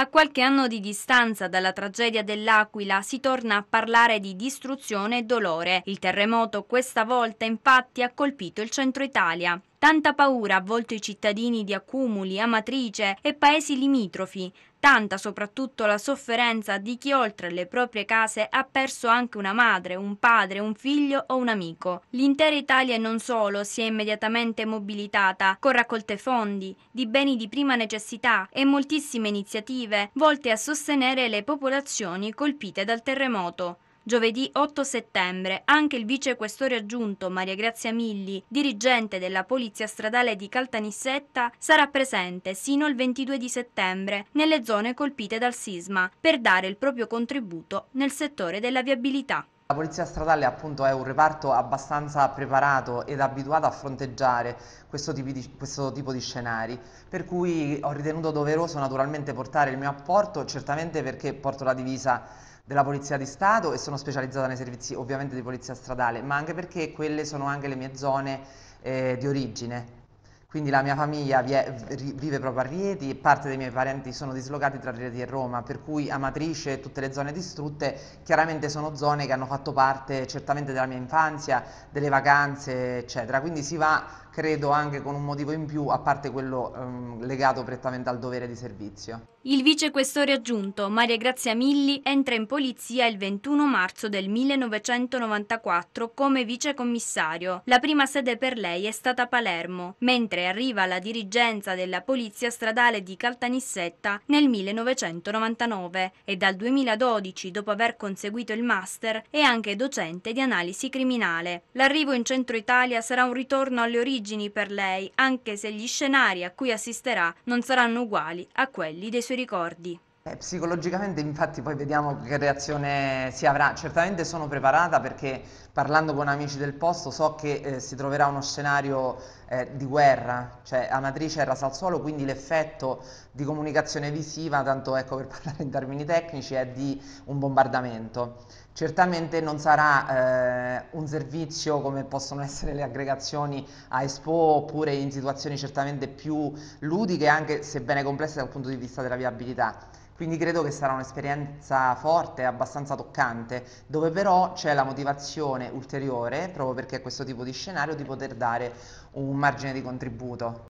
A qualche anno di distanza dalla tragedia dell'Aquila si torna a parlare di distruzione e dolore. Il terremoto questa volta infatti ha colpito il centro Italia. Tanta paura ha avvolto i cittadini di Accumuli, Amatrice e paesi limitrofi, Tanta soprattutto la sofferenza di chi oltre le proprie case ha perso anche una madre, un padre, un figlio o un amico. L'intera Italia e non solo si è immediatamente mobilitata con raccolte fondi di beni di prima necessità e moltissime iniziative volte a sostenere le popolazioni colpite dal terremoto. Giovedì 8 settembre anche il vicequestore aggiunto Maria Grazia Milli, dirigente della Polizia Stradale di Caltanissetta, sarà presente sino al 22 di settembre nelle zone colpite dal sisma per dare il proprio contributo nel settore della viabilità. La Polizia Stradale appunto è un reparto abbastanza preparato ed abituato a fronteggiare questo tipo, di, questo tipo, di, scenari, per cui ho ritenuto doveroso naturalmente portare il mio apporto, certamente perché porto la divisa della Polizia di Stato e sono specializzata nei servizi ovviamente di polizia stradale, ma anche perché quelle sono anche le mie zone eh, di origine. Quindi la mia famiglia vive proprio a Rieti e parte dei miei parenti sono dislocati tra Rieti e Roma, per cui Amatrice e tutte le zone distrutte chiaramente sono zone che hanno fatto parte certamente della mia infanzia, delle vacanze, eccetera. Quindi si va credo anche con un motivo in più, a parte quello ehm, legato prettamente al dovere di servizio. Il vicequestore aggiunto Maria Grazia Milli entra in polizia il 21 marzo del 1994 come vicecommissario. La prima sede per lei è stata Palermo, mentre arriva alla dirigenza della Polizia Stradale di Caltanissetta nel 1999 e dal 2012, dopo aver conseguito il master, è anche docente di analisi criminale. L'arrivo in centro Italia sarà un ritorno alle origini origini per lei, anche se gli scenari a cui assisterà non saranno uguali a quelli dei suoi ricordi. Eh, psicologicamente infatti poi vediamo che reazione si avrà, certamente sono preparata perché parlando con amici del posto so che eh, si troverà uno scenario eh, di guerra, cioè Amatrice era Salzuolo quindi l'effetto di comunicazione visiva, tanto ecco per parlare in termini tecnici, è di un bombardamento. Certamente non sarà eh, un servizio come possono essere le aggregazioni a Expo oppure in situazioni certamente più ludiche anche sebbene complesse dal punto di vista della viabilità quindi credo che sarà un'esperienza forte, abbastanza toccante, dove però c'è la motivazione ulteriore, proprio perché è questo tipo di scenario, di poter dare un margine di contributo.